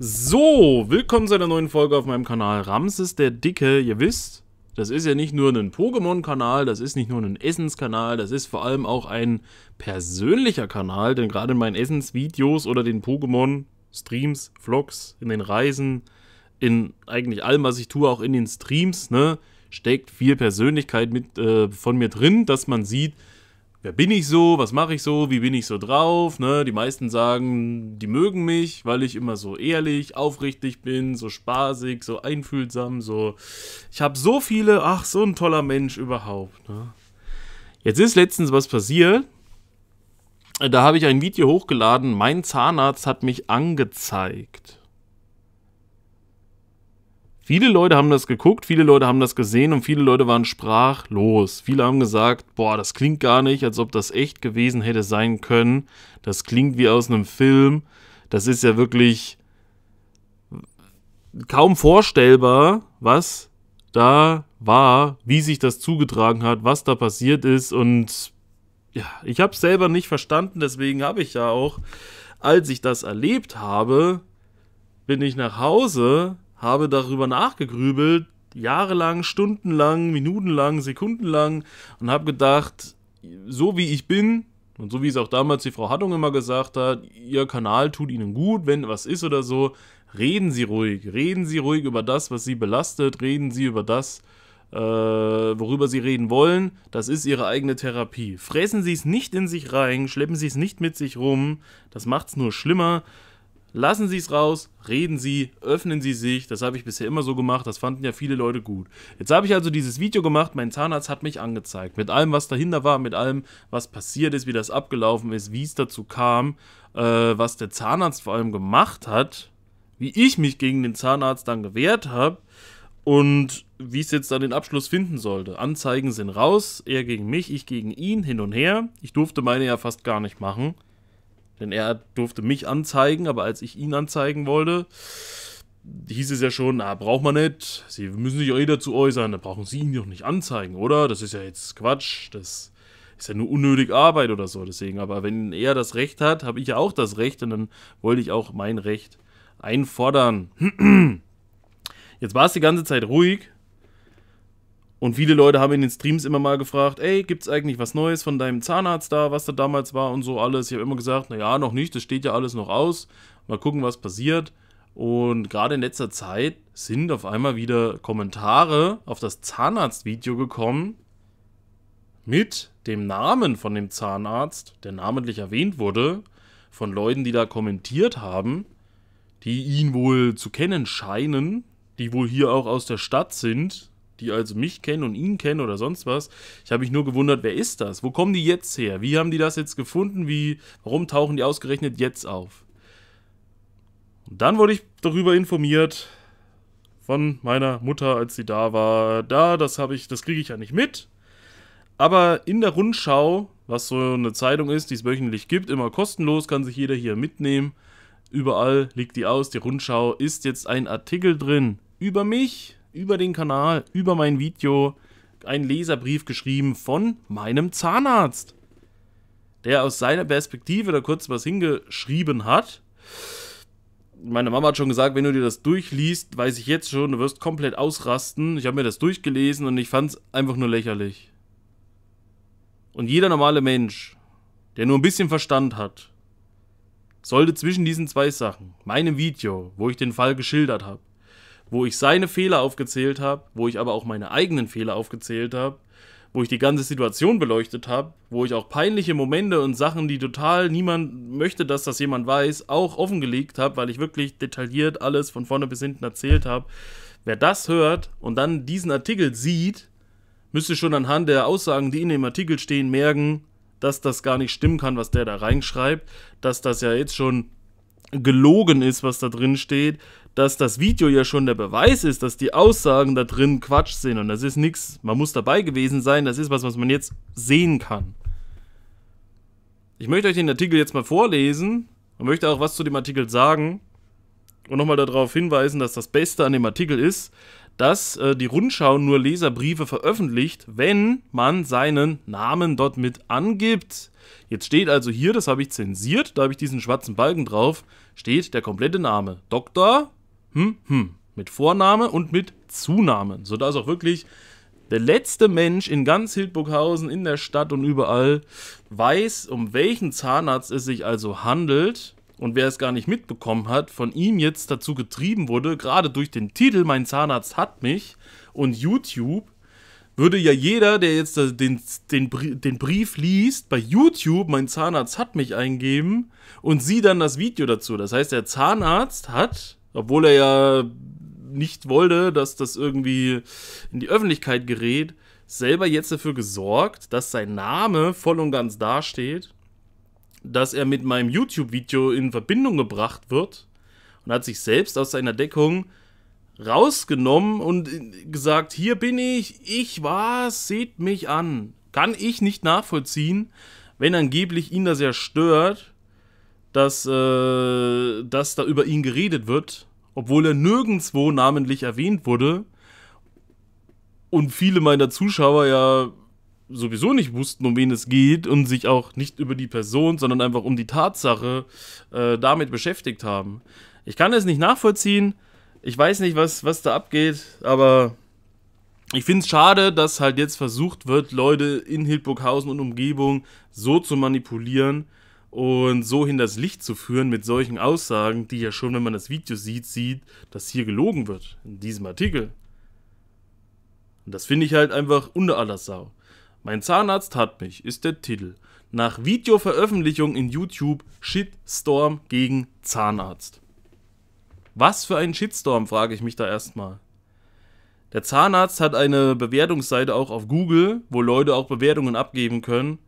So, willkommen zu einer neuen Folge auf meinem Kanal Ramses der Dicke. Ihr wisst, das ist ja nicht nur ein Pokémon-Kanal, das ist nicht nur ein Essenskanal, das ist vor allem auch ein persönlicher Kanal, denn gerade in meinen Essensvideos oder den Pokémon-Streams, Vlogs, in den Reisen, in eigentlich allem, was ich tue, auch in den Streams, ne, steckt viel Persönlichkeit mit, äh, von mir drin, dass man sieht, wer bin ich so, was mache ich so, wie bin ich so drauf. Ne? Die meisten sagen, die mögen mich, weil ich immer so ehrlich, aufrichtig bin, so spaßig, so einfühlsam, so. Ich habe so viele, ach, so ein toller Mensch überhaupt. Ne? Jetzt ist letztens was passiert. Da habe ich ein Video hochgeladen. Mein Zahnarzt hat mich angezeigt. Viele Leute haben das geguckt, viele Leute haben das gesehen und viele Leute waren sprachlos. Viele haben gesagt, boah, das klingt gar nicht, als ob das echt gewesen hätte sein können. Das klingt wie aus einem Film. Das ist ja wirklich kaum vorstellbar, was da war, wie sich das zugetragen hat, was da passiert ist. Und ja, ich habe es selber nicht verstanden, deswegen habe ich ja auch, als ich das erlebt habe, bin ich nach Hause habe darüber nachgegrübelt, jahrelang, stundenlang, minutenlang, sekundenlang und habe gedacht, so wie ich bin und so wie es auch damals die Frau Hattung immer gesagt hat, ihr Kanal tut ihnen gut, wenn was ist oder so, reden Sie ruhig, reden Sie ruhig über das, was Sie belastet, reden Sie über das, äh, worüber Sie reden wollen, das ist Ihre eigene Therapie. Fressen Sie es nicht in sich rein, schleppen Sie es nicht mit sich rum, das macht es nur schlimmer. Lassen Sie es raus, reden Sie, öffnen Sie sich. Das habe ich bisher immer so gemacht. Das fanden ja viele Leute gut. Jetzt habe ich also dieses Video gemacht. Mein Zahnarzt hat mich angezeigt. Mit allem, was dahinter war, mit allem, was passiert ist, wie das abgelaufen ist, wie es dazu kam, äh, was der Zahnarzt vor allem gemacht hat, wie ich mich gegen den Zahnarzt dann gewehrt habe und wie es jetzt dann den Abschluss finden sollte. Anzeigen sind raus, er gegen mich, ich gegen ihn, hin und her. Ich durfte meine ja fast gar nicht machen. Denn er durfte mich anzeigen, aber als ich ihn anzeigen wollte, hieß es ja schon, na, braucht man nicht, Sie müssen sich auch eh dazu äußern, da brauchen Sie ihn doch nicht anzeigen, oder? Das ist ja jetzt Quatsch, das ist ja nur unnötig Arbeit oder so, deswegen. Aber wenn er das Recht hat, habe ich ja auch das Recht und dann wollte ich auch mein Recht einfordern. Jetzt war es die ganze Zeit ruhig, und viele Leute haben in den Streams immer mal gefragt, ey, gibt's eigentlich was Neues von deinem Zahnarzt da, was da damals war und so alles. Ich habe immer gesagt, naja, noch nicht, das steht ja alles noch aus. Mal gucken, was passiert. Und gerade in letzter Zeit sind auf einmal wieder Kommentare auf das Zahnarzt-Video gekommen mit dem Namen von dem Zahnarzt, der namentlich erwähnt wurde, von Leuten, die da kommentiert haben, die ihn wohl zu kennen scheinen, die wohl hier auch aus der Stadt sind die also mich kennen und ihn kennen oder sonst was. Ich habe mich nur gewundert, wer ist das? Wo kommen die jetzt her? Wie haben die das jetzt gefunden? Wie, warum tauchen die ausgerechnet jetzt auf? Und dann wurde ich darüber informiert von meiner Mutter, als sie da war. Da, das habe ich, das kriege ich ja nicht mit. Aber in der Rundschau, was so eine Zeitung ist, die es wöchentlich gibt, immer kostenlos, kann sich jeder hier mitnehmen. Überall liegt die aus. Die Rundschau ist jetzt ein Artikel drin über mich über den Kanal, über mein Video, einen Leserbrief geschrieben von meinem Zahnarzt, der aus seiner Perspektive da kurz was hingeschrieben hat. Meine Mama hat schon gesagt, wenn du dir das durchliest, weiß ich jetzt schon, du wirst komplett ausrasten. Ich habe mir das durchgelesen und ich fand es einfach nur lächerlich. Und jeder normale Mensch, der nur ein bisschen Verstand hat, sollte zwischen diesen zwei Sachen, meinem Video, wo ich den Fall geschildert habe, wo ich seine Fehler aufgezählt habe, wo ich aber auch meine eigenen Fehler aufgezählt habe, wo ich die ganze Situation beleuchtet habe, wo ich auch peinliche Momente und Sachen, die total niemand möchte, dass das jemand weiß, auch offengelegt habe, weil ich wirklich detailliert alles von vorne bis hinten erzählt habe. Wer das hört und dann diesen Artikel sieht, müsste schon anhand der Aussagen, die in dem Artikel stehen, merken, dass das gar nicht stimmen kann, was der da reinschreibt, dass das ja jetzt schon gelogen ist, was da drin steht, dass das Video ja schon der Beweis ist, dass die Aussagen da drin Quatsch sind und das ist nichts. Man muss dabei gewesen sein, das ist was, was man jetzt sehen kann. Ich möchte euch den Artikel jetzt mal vorlesen und möchte auch was zu dem Artikel sagen und nochmal darauf hinweisen, dass das Beste an dem Artikel ist, dass äh, die Rundschau nur Leserbriefe veröffentlicht, wenn man seinen Namen dort mit angibt. Jetzt steht also hier, das habe ich zensiert, da habe ich diesen schwarzen Balken drauf, steht der komplette Name. Dr hm, hm, mit Vorname und mit Zunamen, sodass auch wirklich der letzte Mensch in ganz Hildburghausen, in der Stadt und überall weiß, um welchen Zahnarzt es sich also handelt. Und wer es gar nicht mitbekommen hat, von ihm jetzt dazu getrieben wurde, gerade durch den Titel Mein Zahnarzt hat mich und YouTube, würde ja jeder, der jetzt den, den, den Brief liest, bei YouTube Mein Zahnarzt hat mich eingeben und sieht dann das Video dazu. Das heißt, der Zahnarzt hat obwohl er ja nicht wollte, dass das irgendwie in die Öffentlichkeit gerät, selber jetzt dafür gesorgt, dass sein Name voll und ganz dasteht, dass er mit meinem YouTube-Video in Verbindung gebracht wird und hat sich selbst aus seiner Deckung rausgenommen und gesagt, hier bin ich, ich war's, seht mich an. Kann ich nicht nachvollziehen, wenn angeblich ihn das ja stört, dass, äh, dass da über ihn geredet wird, obwohl er nirgendwo namentlich erwähnt wurde. Und viele meiner Zuschauer ja sowieso nicht wussten, um wen es geht und sich auch nicht über die Person, sondern einfach um die Tatsache äh, damit beschäftigt haben. Ich kann es nicht nachvollziehen. Ich weiß nicht, was, was da abgeht, aber ich finde es schade, dass halt jetzt versucht wird, Leute in Hildburghausen und Umgebung so zu manipulieren, und so hin das Licht zu führen mit solchen Aussagen, die ja schon, wenn man das Video sieht, sieht, dass hier gelogen wird, in diesem Artikel. Und das finde ich halt einfach unter aller Sau. Mein Zahnarzt hat mich, ist der Titel. Nach Videoveröffentlichung in YouTube Shitstorm gegen Zahnarzt. Was für ein Shitstorm, frage ich mich da erstmal. Der Zahnarzt hat eine Bewertungsseite auch auf Google, wo Leute auch Bewertungen abgeben können.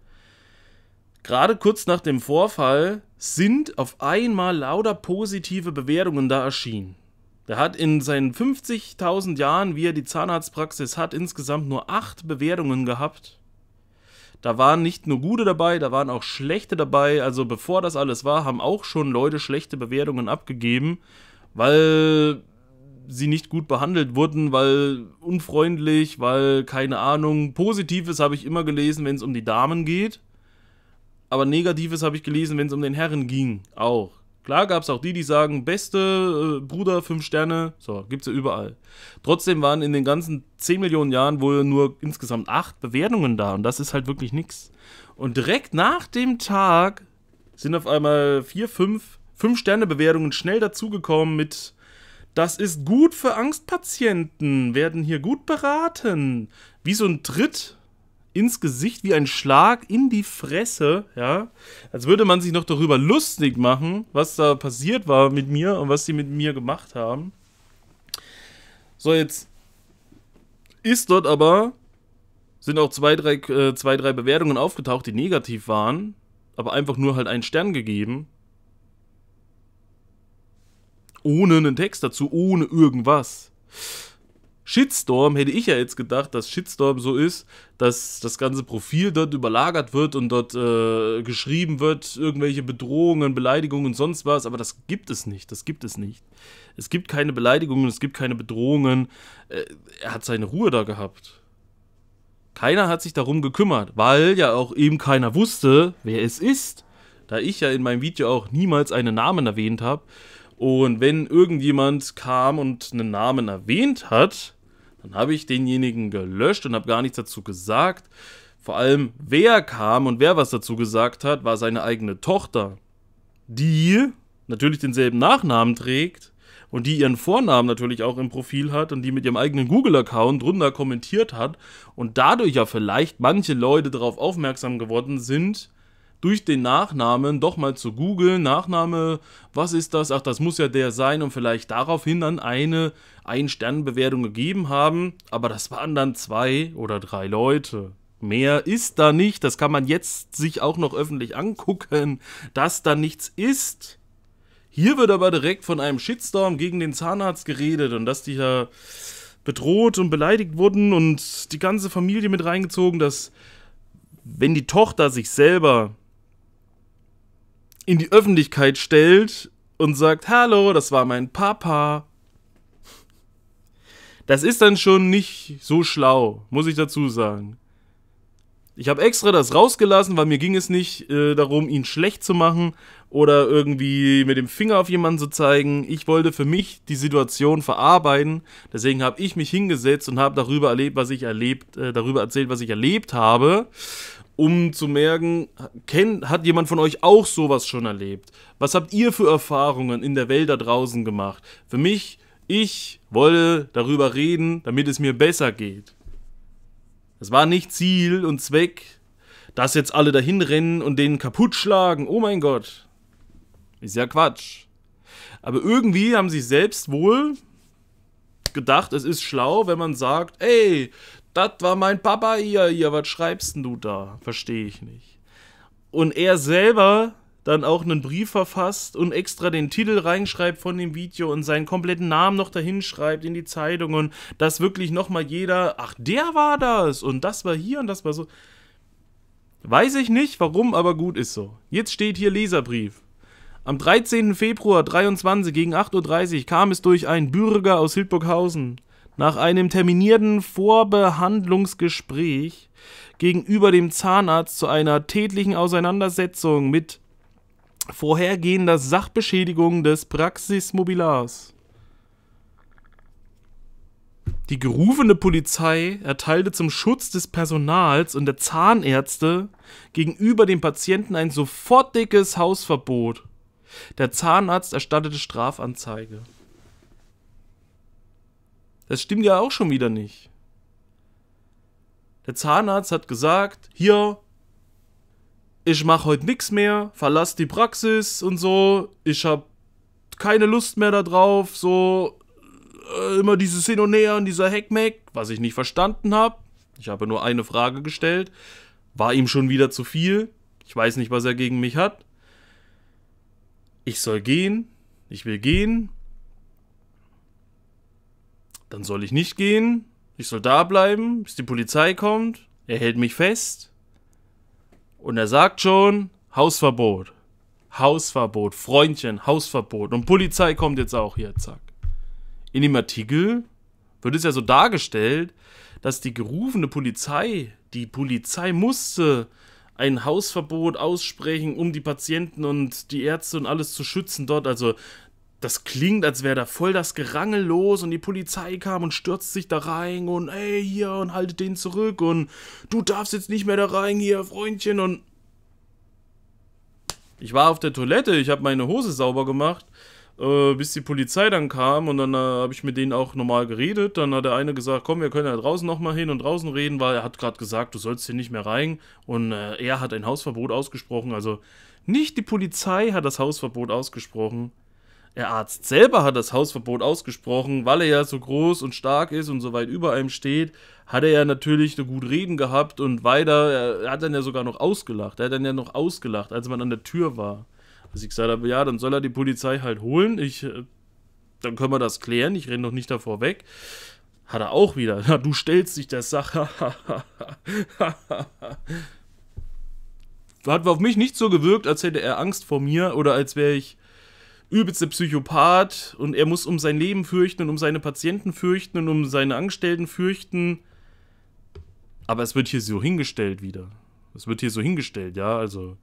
Gerade kurz nach dem Vorfall sind auf einmal lauter positive Bewertungen da erschienen. Der hat in seinen 50.000 Jahren, wie er die Zahnarztpraxis hat, insgesamt nur acht Bewertungen gehabt. Da waren nicht nur gute dabei, da waren auch schlechte dabei. Also bevor das alles war, haben auch schon Leute schlechte Bewertungen abgegeben, weil sie nicht gut behandelt wurden, weil unfreundlich, weil keine Ahnung. Positives habe ich immer gelesen, wenn es um die Damen geht aber Negatives habe ich gelesen, wenn es um den Herren ging, auch. Klar gab es auch die, die sagen, beste äh, Bruder, fünf Sterne, so, gibt es ja überall. Trotzdem waren in den ganzen 10 Millionen Jahren wohl nur insgesamt acht Bewertungen da und das ist halt wirklich nichts. Und direkt nach dem Tag sind auf einmal vier, fünf, fünf Sterne Bewertungen schnell dazugekommen mit das ist gut für Angstpatienten, werden hier gut beraten. Wie so ein Tritt ins Gesicht wie ein Schlag in die Fresse, ja, als würde man sich noch darüber lustig machen, was da passiert war mit mir und was sie mit mir gemacht haben. So, jetzt ist dort aber, sind auch zwei, drei, äh, zwei, drei Bewertungen aufgetaucht, die negativ waren, aber einfach nur halt einen Stern gegeben. Ohne einen Text dazu, ohne irgendwas. Shitstorm hätte ich ja jetzt gedacht, dass Shitstorm so ist, dass das ganze Profil dort überlagert wird und dort äh, geschrieben wird, irgendwelche Bedrohungen, Beleidigungen und sonst was, aber das gibt es nicht, das gibt es nicht. Es gibt keine Beleidigungen, es gibt keine Bedrohungen. Äh, er hat seine Ruhe da gehabt. Keiner hat sich darum gekümmert, weil ja auch eben keiner wusste, wer es ist. Da ich ja in meinem Video auch niemals einen Namen erwähnt habe. Und wenn irgendjemand kam und einen Namen erwähnt hat, dann habe ich denjenigen gelöscht und habe gar nichts dazu gesagt. Vor allem, wer kam und wer was dazu gesagt hat, war seine eigene Tochter, die natürlich denselben Nachnamen trägt und die ihren Vornamen natürlich auch im Profil hat und die mit ihrem eigenen Google-Account drunter kommentiert hat und dadurch ja vielleicht manche Leute darauf aufmerksam geworden sind, durch den Nachnamen doch mal zu googeln, Nachname, was ist das? Ach, das muss ja der sein und vielleicht daraufhin dann eine Ein-Stern-Bewertung gegeben haben. Aber das waren dann zwei oder drei Leute. Mehr ist da nicht. Das kann man jetzt sich auch noch öffentlich angucken, dass da nichts ist. Hier wird aber direkt von einem Shitstorm gegen den Zahnarzt geredet und dass die da bedroht und beleidigt wurden und die ganze Familie mit reingezogen, dass wenn die Tochter sich selber in die Öffentlichkeit stellt und sagt, hallo, das war mein Papa. Das ist dann schon nicht so schlau, muss ich dazu sagen. Ich habe extra das rausgelassen, weil mir ging es nicht äh, darum, ihn schlecht zu machen oder irgendwie mit dem Finger auf jemanden zu zeigen. Ich wollte für mich die Situation verarbeiten. Deswegen habe ich mich hingesetzt und habe darüber erlebt, was ich erlebt, äh, darüber erzählt, was ich erlebt habe um zu merken, kennt, hat jemand von euch auch sowas schon erlebt? Was habt ihr für Erfahrungen in der Welt da draußen gemacht? Für mich, ich wollte darüber reden, damit es mir besser geht. Es war nicht Ziel und Zweck, dass jetzt alle dahin rennen und den kaputt schlagen. Oh mein Gott. Ist ja Quatsch. Aber irgendwie haben sie selbst wohl gedacht, es ist schlau, wenn man sagt, ey, das war mein Papa hier, hier, was schreibst denn du da? Verstehe ich nicht. Und er selber dann auch einen Brief verfasst und extra den Titel reinschreibt von dem Video und seinen kompletten Namen noch dahin schreibt in die Zeitung und dass wirklich nochmal jeder, ach, der war das und das war hier und das war so. Weiß ich nicht, warum, aber gut ist so. Jetzt steht hier Leserbrief. Am 13. Februar 23 gegen 8.30 Uhr kam es durch einen Bürger aus Hildburghausen nach einem terminierten Vorbehandlungsgespräch gegenüber dem Zahnarzt zu einer tätlichen Auseinandersetzung mit vorhergehender Sachbeschädigung des Praxismobilars. Die gerufene Polizei erteilte zum Schutz des Personals und der Zahnärzte gegenüber dem Patienten ein sofortiges Hausverbot. Der Zahnarzt erstattete Strafanzeige. Das stimmt ja auch schon wieder nicht. Der Zahnarzt hat gesagt, hier, ich mach heute nichts mehr, verlass die Praxis und so, ich hab keine Lust mehr darauf, so äh, immer dieses Hin und Her und dieser Heckmeck, was ich nicht verstanden habe. Ich habe nur eine Frage gestellt, war ihm schon wieder zu viel. Ich weiß nicht, was er gegen mich hat. Ich soll gehen, ich will gehen, dann soll ich nicht gehen. Ich soll da bleiben, bis die Polizei kommt. Er hält mich fest. Und er sagt schon, Hausverbot. Hausverbot, Freundchen, Hausverbot. Und Polizei kommt jetzt auch hier, zack. In dem Artikel wird es ja so dargestellt, dass die gerufene Polizei, die Polizei musste ein Hausverbot aussprechen, um die Patienten und die Ärzte und alles zu schützen dort. Also das klingt, als wäre da voll das Gerangel los und die Polizei kam und stürzt sich da rein und ey, hier und haltet den zurück und du darfst jetzt nicht mehr da rein hier, Freundchen und. Ich war auf der Toilette, ich habe meine Hose sauber gemacht, äh, bis die Polizei dann kam und dann äh, habe ich mit denen auch normal geredet. Dann hat der eine gesagt, komm, wir können ja draußen nochmal hin und draußen reden, weil er hat gerade gesagt, du sollst hier nicht mehr rein und äh, er hat ein Hausverbot ausgesprochen. Also nicht die Polizei hat das Hausverbot ausgesprochen, der Arzt selber hat das Hausverbot ausgesprochen, weil er ja so groß und stark ist und so weit über einem steht, hat er ja natürlich eine gute Reden gehabt und weiter, er hat dann ja sogar noch ausgelacht, er hat dann ja noch ausgelacht, als man an der Tür war. Als ich gesagt habe, ja, dann soll er die Polizei halt holen, ich, äh, dann können wir das klären, ich renne noch nicht davor weg. Hat er auch wieder, na, du stellst dich der Sache. hat auf mich nicht so gewirkt, als hätte er Angst vor mir oder als wäre ich übelste Psychopath und er muss um sein Leben fürchten und um seine Patienten fürchten und um seine Angestellten fürchten. Aber es wird hier so hingestellt wieder. Es wird hier so hingestellt, ja, also.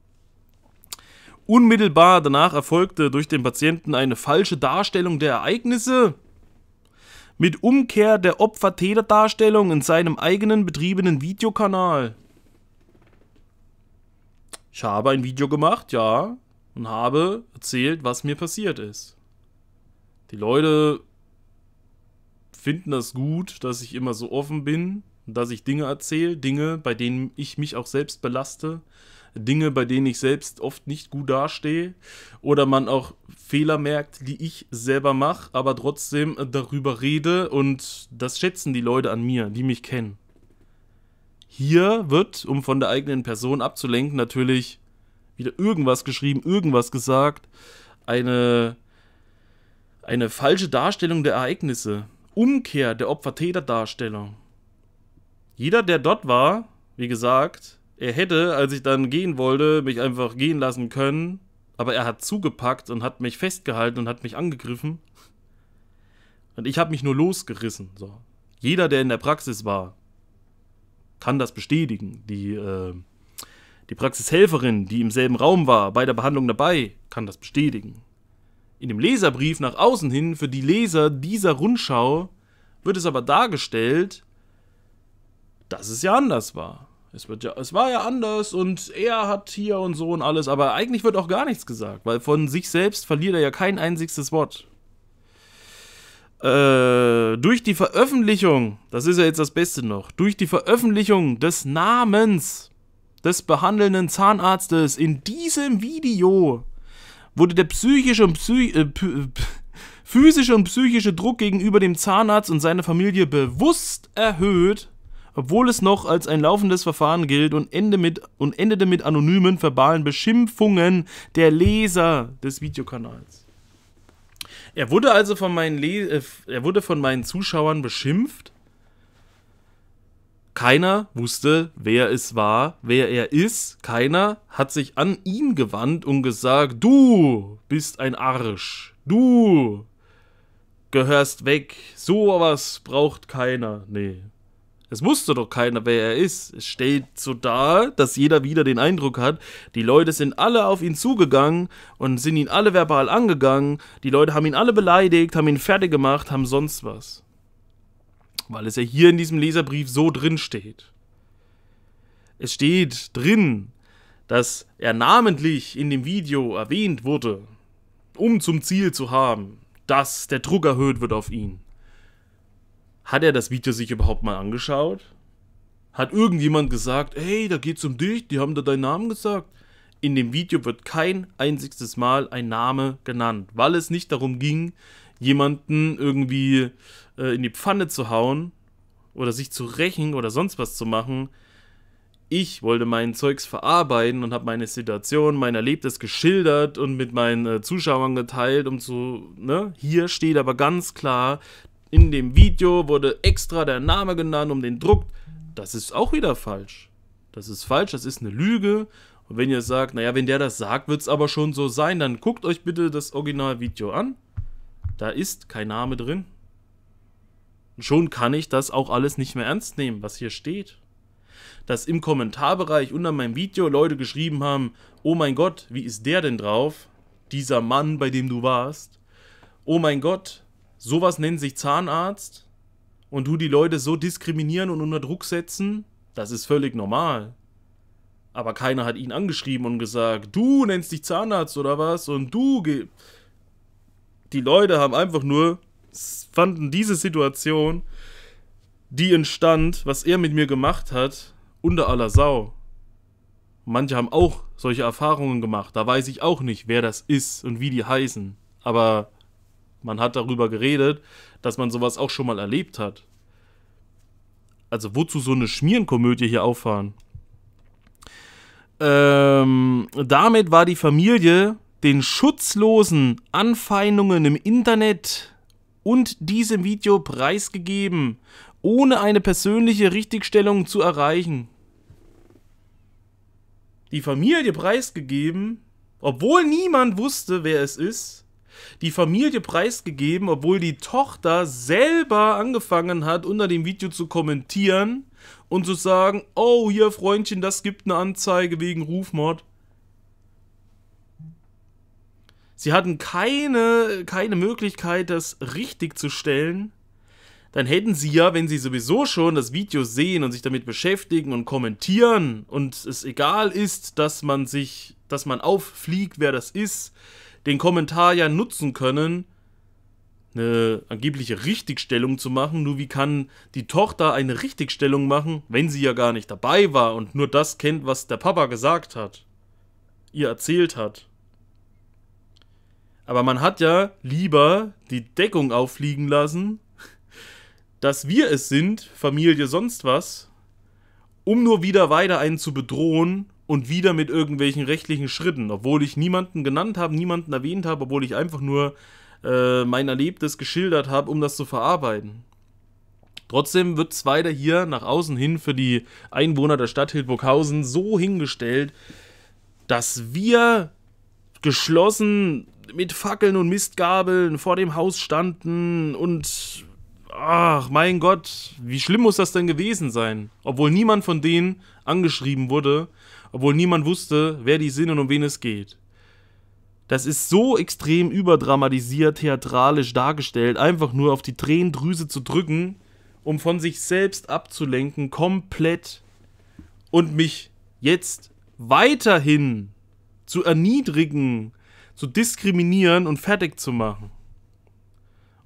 Unmittelbar danach erfolgte durch den Patienten eine falsche Darstellung der Ereignisse. Mit Umkehr der Opfer-Täter-Darstellung in seinem eigenen betriebenen Videokanal. Ich habe ein Video gemacht, ja und habe erzählt, was mir passiert ist. Die Leute finden das gut, dass ich immer so offen bin, dass ich Dinge erzähle, Dinge, bei denen ich mich auch selbst belaste, Dinge, bei denen ich selbst oft nicht gut dastehe oder man auch Fehler merkt, die ich selber mache, aber trotzdem darüber rede und das schätzen die Leute an mir, die mich kennen. Hier wird, um von der eigenen Person abzulenken, natürlich wieder irgendwas geschrieben, irgendwas gesagt. Eine, eine falsche Darstellung der Ereignisse. Umkehr der Opfer-Täter-Darstellung. Jeder, der dort war, wie gesagt, er hätte, als ich dann gehen wollte, mich einfach gehen lassen können, aber er hat zugepackt und hat mich festgehalten und hat mich angegriffen. Und ich habe mich nur losgerissen. So. Jeder, der in der Praxis war, kann das bestätigen. Die äh, die Praxishelferin, die im selben Raum war, bei der Behandlung dabei, kann das bestätigen. In dem Leserbrief nach außen hin für die Leser dieser Rundschau wird es aber dargestellt, dass es ja anders war. Es, wird ja, es war ja anders und er hat hier und so und alles, aber eigentlich wird auch gar nichts gesagt, weil von sich selbst verliert er ja kein einziges Wort. Äh, durch die Veröffentlichung, das ist ja jetzt das Beste noch, durch die Veröffentlichung des Namens des behandelnden Zahnarztes. In diesem Video wurde der psychische und Psy äh, physische und psychische Druck gegenüber dem Zahnarzt und seiner Familie bewusst erhöht, obwohl es noch als ein laufendes Verfahren gilt und, Ende mit, und endete mit anonymen verbalen Beschimpfungen der Leser des Videokanals. Er wurde also von meinen, Le äh, er wurde von meinen Zuschauern beschimpft keiner wusste, wer es war, wer er ist. Keiner hat sich an ihn gewandt und gesagt, du bist ein Arsch. Du gehörst weg. So was braucht keiner. Nee. Es wusste doch keiner, wer er ist. Es stellt so dar, dass jeder wieder den Eindruck hat, die Leute sind alle auf ihn zugegangen und sind ihn alle verbal angegangen. Die Leute haben ihn alle beleidigt, haben ihn fertig gemacht, haben sonst was weil es ja hier in diesem Leserbrief so drin steht. Es steht drin, dass er namentlich in dem Video erwähnt wurde, um zum Ziel zu haben, dass der Druck erhöht wird auf ihn. Hat er das Video sich überhaupt mal angeschaut? Hat irgendjemand gesagt, hey, da geht's um dich, die haben da deinen Namen gesagt? In dem Video wird kein einziges Mal ein Name genannt, weil es nicht darum ging, jemanden irgendwie äh, in die Pfanne zu hauen oder sich zu rächen oder sonst was zu machen. Ich wollte mein Zeugs verarbeiten und habe meine Situation, mein Erlebtes geschildert und mit meinen äh, Zuschauern geteilt, um zu, ne? Hier steht aber ganz klar, in dem Video wurde extra der Name genannt, um den Druck. Das ist auch wieder falsch. Das ist falsch, das ist eine Lüge. Und wenn ihr sagt, naja, wenn der das sagt, wird es aber schon so sein, dann guckt euch bitte das Originalvideo an. Da ist kein Name drin. Schon kann ich das auch alles nicht mehr ernst nehmen, was hier steht. Dass im Kommentarbereich unter meinem Video Leute geschrieben haben, oh mein Gott, wie ist der denn drauf? Dieser Mann, bei dem du warst. Oh mein Gott, sowas nennt sich Zahnarzt? Und du die Leute so diskriminieren und unter Druck setzen? Das ist völlig normal. Aber keiner hat ihn angeschrieben und gesagt, du nennst dich Zahnarzt oder was? Und du... Die Leute haben einfach nur fanden diese Situation, die entstand, was er mit mir gemacht hat, unter aller Sau. Manche haben auch solche Erfahrungen gemacht. Da weiß ich auch nicht, wer das ist und wie die heißen. Aber man hat darüber geredet, dass man sowas auch schon mal erlebt hat. Also wozu so eine Schmierenkomödie hier auffahren? Ähm, damit war die Familie den schutzlosen Anfeindungen im Internet und diesem Video preisgegeben, ohne eine persönliche Richtigstellung zu erreichen. Die Familie preisgegeben, obwohl niemand wusste, wer es ist. Die Familie preisgegeben, obwohl die Tochter selber angefangen hat, unter dem Video zu kommentieren und zu sagen, oh hier Freundchen, das gibt eine Anzeige wegen Rufmord. Sie hatten keine, keine Möglichkeit, das richtig zu stellen. Dann hätten sie ja, wenn sie sowieso schon das Video sehen und sich damit beschäftigen und kommentieren und es egal ist, dass man sich, dass man auffliegt, wer das ist, den Kommentar ja nutzen können, eine angebliche Richtigstellung zu machen. Nur wie kann die Tochter eine Richtigstellung machen, wenn sie ja gar nicht dabei war und nur das kennt, was der Papa gesagt hat, ihr erzählt hat? Aber man hat ja lieber die Deckung auffliegen lassen, dass wir es sind, Familie sonst was, um nur wieder weiter einen zu bedrohen und wieder mit irgendwelchen rechtlichen Schritten, obwohl ich niemanden genannt habe, niemanden erwähnt habe, obwohl ich einfach nur äh, mein Erlebtes geschildert habe, um das zu verarbeiten. Trotzdem wird es weiter hier nach außen hin für die Einwohner der Stadt Hildburghausen so hingestellt, dass wir geschlossen mit Fackeln und Mistgabeln vor dem Haus standen und ach mein Gott, wie schlimm muss das denn gewesen sein? Obwohl niemand von denen angeschrieben wurde, obwohl niemand wusste, wer die sind und um wen es geht. Das ist so extrem überdramatisiert, theatralisch dargestellt, einfach nur auf die Tränendrüse zu drücken, um von sich selbst abzulenken, komplett und mich jetzt weiterhin zu erniedrigen, zu diskriminieren und fertig zu machen.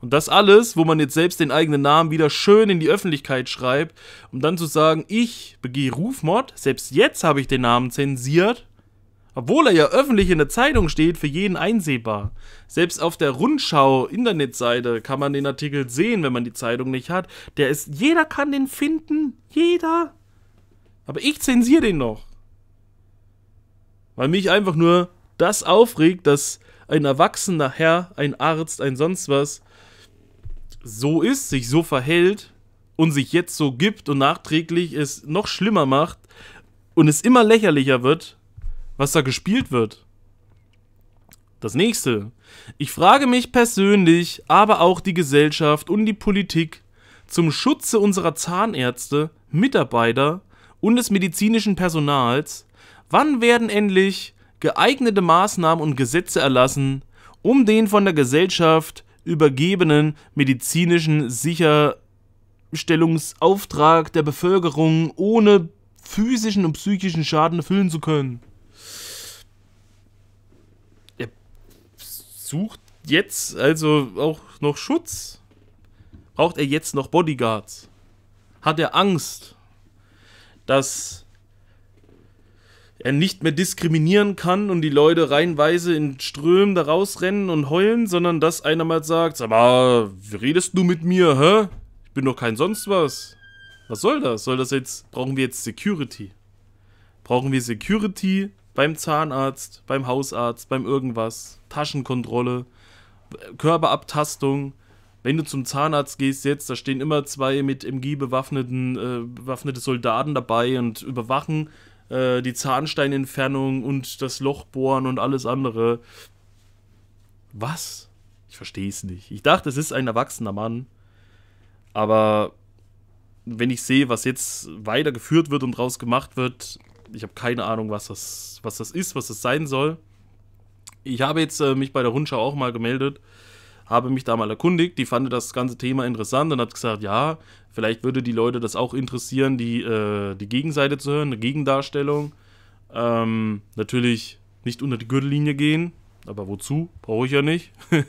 Und das alles, wo man jetzt selbst den eigenen Namen wieder schön in die Öffentlichkeit schreibt, um dann zu sagen, ich begehe Rufmord, selbst jetzt habe ich den Namen zensiert, obwohl er ja öffentlich in der Zeitung steht, für jeden einsehbar. Selbst auf der Rundschau-Internetseite kann man den Artikel sehen, wenn man die Zeitung nicht hat. Der ist, jeder kann den finden, jeder. Aber ich zensiere den noch. Weil mich einfach nur das aufregt, dass ein erwachsener Herr, ein Arzt, ein sonst was so ist, sich so verhält und sich jetzt so gibt und nachträglich es noch schlimmer macht und es immer lächerlicher wird, was da gespielt wird. Das nächste. Ich frage mich persönlich, aber auch die Gesellschaft und die Politik zum Schutze unserer Zahnärzte, Mitarbeiter und des medizinischen Personals, wann werden endlich geeignete Maßnahmen und Gesetze erlassen, um den von der Gesellschaft übergebenen medizinischen Sicherstellungsauftrag der Bevölkerung ohne physischen und psychischen Schaden erfüllen zu können. Er sucht jetzt also auch noch Schutz? Braucht er jetzt noch Bodyguards? Hat er Angst, dass er nicht mehr diskriminieren kann und die Leute reihenweise in Strömen da rausrennen und heulen, sondern dass einer mal sagt, sag mal, wie redest du mit mir, hä? Ich bin doch kein sonst was. Was soll das? Soll das jetzt, brauchen wir jetzt Security? Brauchen wir Security beim Zahnarzt, beim Hausarzt, beim irgendwas, Taschenkontrolle, Körperabtastung, wenn du zum Zahnarzt gehst jetzt, da stehen immer zwei mit MG bewaffneten äh, bewaffnete Soldaten dabei und überwachen äh, die Zahnsteinentfernung und das Lochbohren und alles andere. Was? Ich verstehe es nicht. Ich dachte, es ist ein erwachsener Mann. Aber wenn ich sehe, was jetzt weitergeführt wird und draus gemacht wird, ich habe keine Ahnung, was das, was das ist, was das sein soll. Ich habe jetzt äh, mich bei der Rundschau auch mal gemeldet habe mich da mal erkundigt, die fand das ganze Thema interessant und hat gesagt, ja, vielleicht würde die Leute das auch interessieren, die, äh, die Gegenseite zu hören, eine Gegendarstellung. Ähm, natürlich nicht unter die Gürtellinie gehen, aber wozu? Brauche ich ja nicht. äh,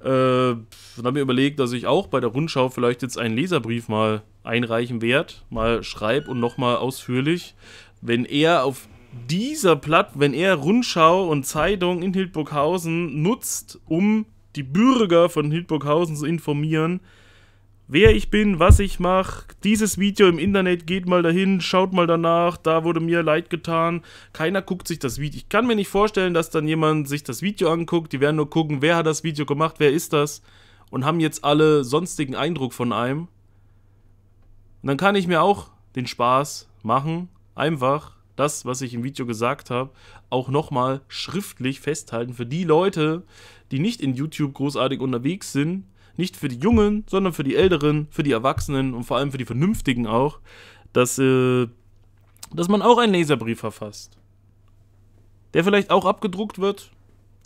dann habe mir überlegt, dass ich auch bei der Rundschau vielleicht jetzt einen Leserbrief mal einreichen werde, mal schreibe und nochmal ausführlich. Wenn er auf dieser Platt, wenn er Rundschau und Zeitung in Hildburghausen nutzt, um die Bürger von Hildburghausen zu informieren, wer ich bin, was ich mache. Dieses Video im Internet geht mal dahin, schaut mal danach, da wurde mir leid getan. Keiner guckt sich das Video. Ich kann mir nicht vorstellen, dass dann jemand sich das Video anguckt. Die werden nur gucken, wer hat das Video gemacht, wer ist das und haben jetzt alle sonstigen Eindruck von einem. Und dann kann ich mir auch den Spaß machen, einfach das, was ich im Video gesagt habe, auch nochmal schriftlich festhalten für die Leute, die nicht in YouTube großartig unterwegs sind, nicht für die Jungen, sondern für die Älteren, für die Erwachsenen und vor allem für die Vernünftigen auch, dass, äh, dass man auch einen Leserbrief verfasst. Der vielleicht auch abgedruckt wird,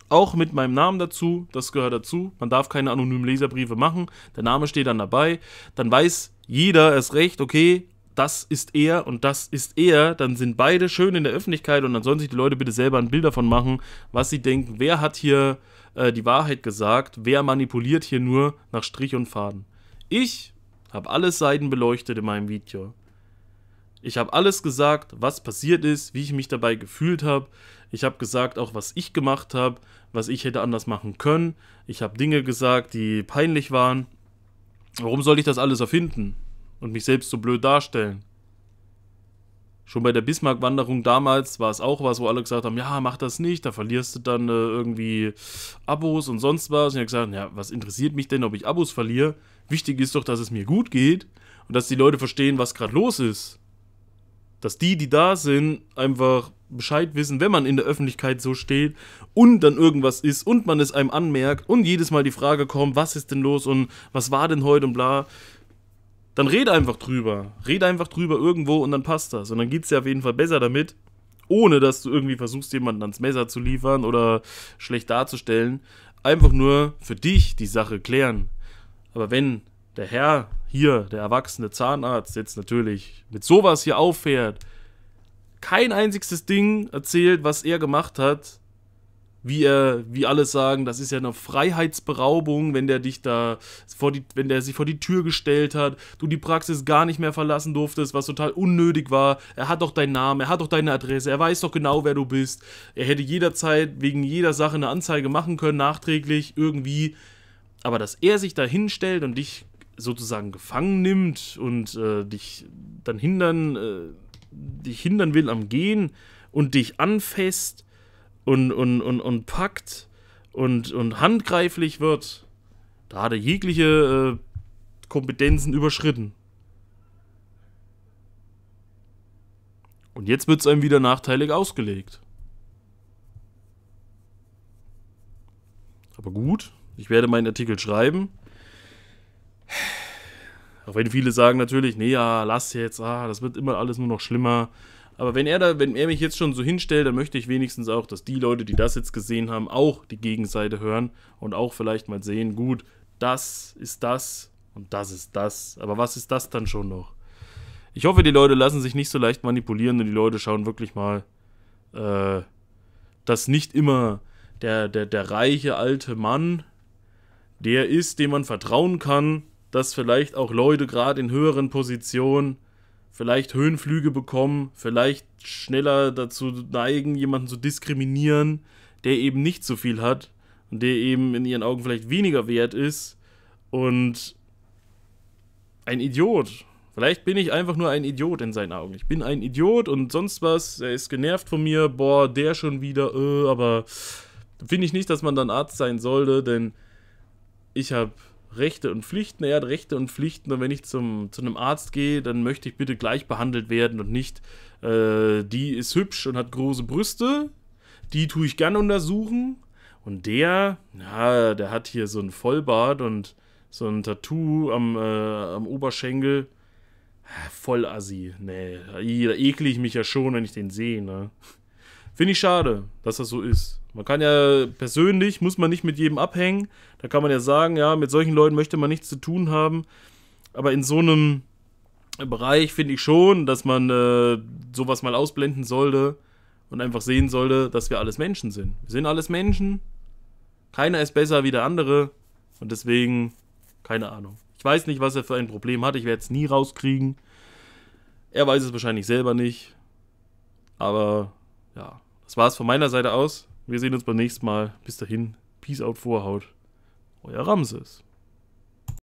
auch mit meinem Namen dazu, das gehört dazu. Man darf keine anonymen Leserbriefe machen, der Name steht dann dabei. Dann weiß jeder erst recht, okay, das ist er und das ist er, dann sind beide schön in der Öffentlichkeit und dann sollen sich die Leute bitte selber ein Bild davon machen, was sie denken, wer hat hier äh, die Wahrheit gesagt, wer manipuliert hier nur nach Strich und Faden. Ich habe alles Seiten beleuchtet in meinem Video. Ich habe alles gesagt, was passiert ist, wie ich mich dabei gefühlt habe. Ich habe gesagt auch, was ich gemacht habe, was ich hätte anders machen können. Ich habe Dinge gesagt, die peinlich waren. Warum soll ich das alles erfinden? und mich selbst so blöd darstellen. Schon bei der Bismarck-Wanderung damals war es auch was, wo alle gesagt haben, ja, mach das nicht, da verlierst du dann äh, irgendwie Abos und sonst was. Und ich habe gesagt, ja, was interessiert mich denn, ob ich Abos verliere? Wichtig ist doch, dass es mir gut geht und dass die Leute verstehen, was gerade los ist. Dass die, die da sind, einfach Bescheid wissen, wenn man in der Öffentlichkeit so steht und dann irgendwas ist und man es einem anmerkt und jedes Mal die Frage kommt, was ist denn los und was war denn heute und bla. Dann red einfach drüber. Red einfach drüber irgendwo und dann passt das. Und dann geht's dir auf jeden Fall besser damit, ohne dass du irgendwie versuchst, jemanden ans Messer zu liefern oder schlecht darzustellen. Einfach nur für dich die Sache klären. Aber wenn der Herr hier, der erwachsene Zahnarzt, jetzt natürlich mit sowas hier auffährt, kein einziges Ding erzählt, was er gemacht hat, wie er, wie alle sagen, das ist ja eine Freiheitsberaubung, wenn der dich da vor die, wenn der sich vor die Tür gestellt hat, du die Praxis gar nicht mehr verlassen durftest, was total unnötig war. Er hat doch deinen Namen, er hat doch deine Adresse, er weiß doch genau, wer du bist. Er hätte jederzeit wegen jeder Sache eine Anzeige machen können, nachträglich irgendwie. Aber dass er sich da hinstellt und dich sozusagen gefangen nimmt und äh, dich dann hindern, äh, dich hindern will am Gehen und dich anfasst, und, und, und, und packt und, und handgreiflich wird, da hat er jegliche äh, Kompetenzen überschritten. Und jetzt wird es einem wieder nachteilig ausgelegt. Aber gut, ich werde meinen Artikel schreiben. Auch wenn viele sagen natürlich, nee, ja, lass jetzt, ah, das wird immer alles nur noch schlimmer. Aber wenn er, da, wenn er mich jetzt schon so hinstellt, dann möchte ich wenigstens auch, dass die Leute, die das jetzt gesehen haben, auch die Gegenseite hören und auch vielleicht mal sehen, gut, das ist das und das ist das. Aber was ist das dann schon noch? Ich hoffe, die Leute lassen sich nicht so leicht manipulieren und die Leute schauen wirklich mal, äh, dass nicht immer der, der, der reiche alte Mann der ist, dem man vertrauen kann, dass vielleicht auch Leute gerade in höheren Positionen vielleicht Höhenflüge bekommen, vielleicht schneller dazu neigen, jemanden zu diskriminieren, der eben nicht so viel hat und der eben in ihren Augen vielleicht weniger wert ist und ein Idiot. Vielleicht bin ich einfach nur ein Idiot in seinen Augen. Ich bin ein Idiot und sonst was. Er ist genervt von mir. Boah, der schon wieder. Äh, aber finde ich nicht, dass man dann Arzt sein sollte, denn ich habe Rechte und Pflichten. Er hat Rechte und Pflichten und wenn ich zum, zu einem Arzt gehe, dann möchte ich bitte gleich behandelt werden und nicht, äh, die ist hübsch und hat große Brüste, die tue ich gern untersuchen. Und der, ja, der hat hier so einen Vollbart und so ein Tattoo am, äh, am Oberschenkel. Ah, voll assi. Nee, da ekle ich mich ja schon, wenn ich den sehe, ne? Finde ich schade, dass das so ist. Man kann ja persönlich, muss man nicht mit jedem abhängen. Da kann man ja sagen, ja, mit solchen Leuten möchte man nichts zu tun haben. Aber in so einem Bereich finde ich schon, dass man äh, sowas mal ausblenden sollte und einfach sehen sollte, dass wir alles Menschen sind. Wir sind alles Menschen. Keiner ist besser wie der andere. Und deswegen, keine Ahnung. Ich weiß nicht, was er für ein Problem hat. Ich werde es nie rauskriegen. Er weiß es wahrscheinlich selber nicht. Aber ja, das war es von meiner Seite aus. Wir sehen uns beim nächsten Mal. Bis dahin, Peace out, Vorhaut. Euer Ramses.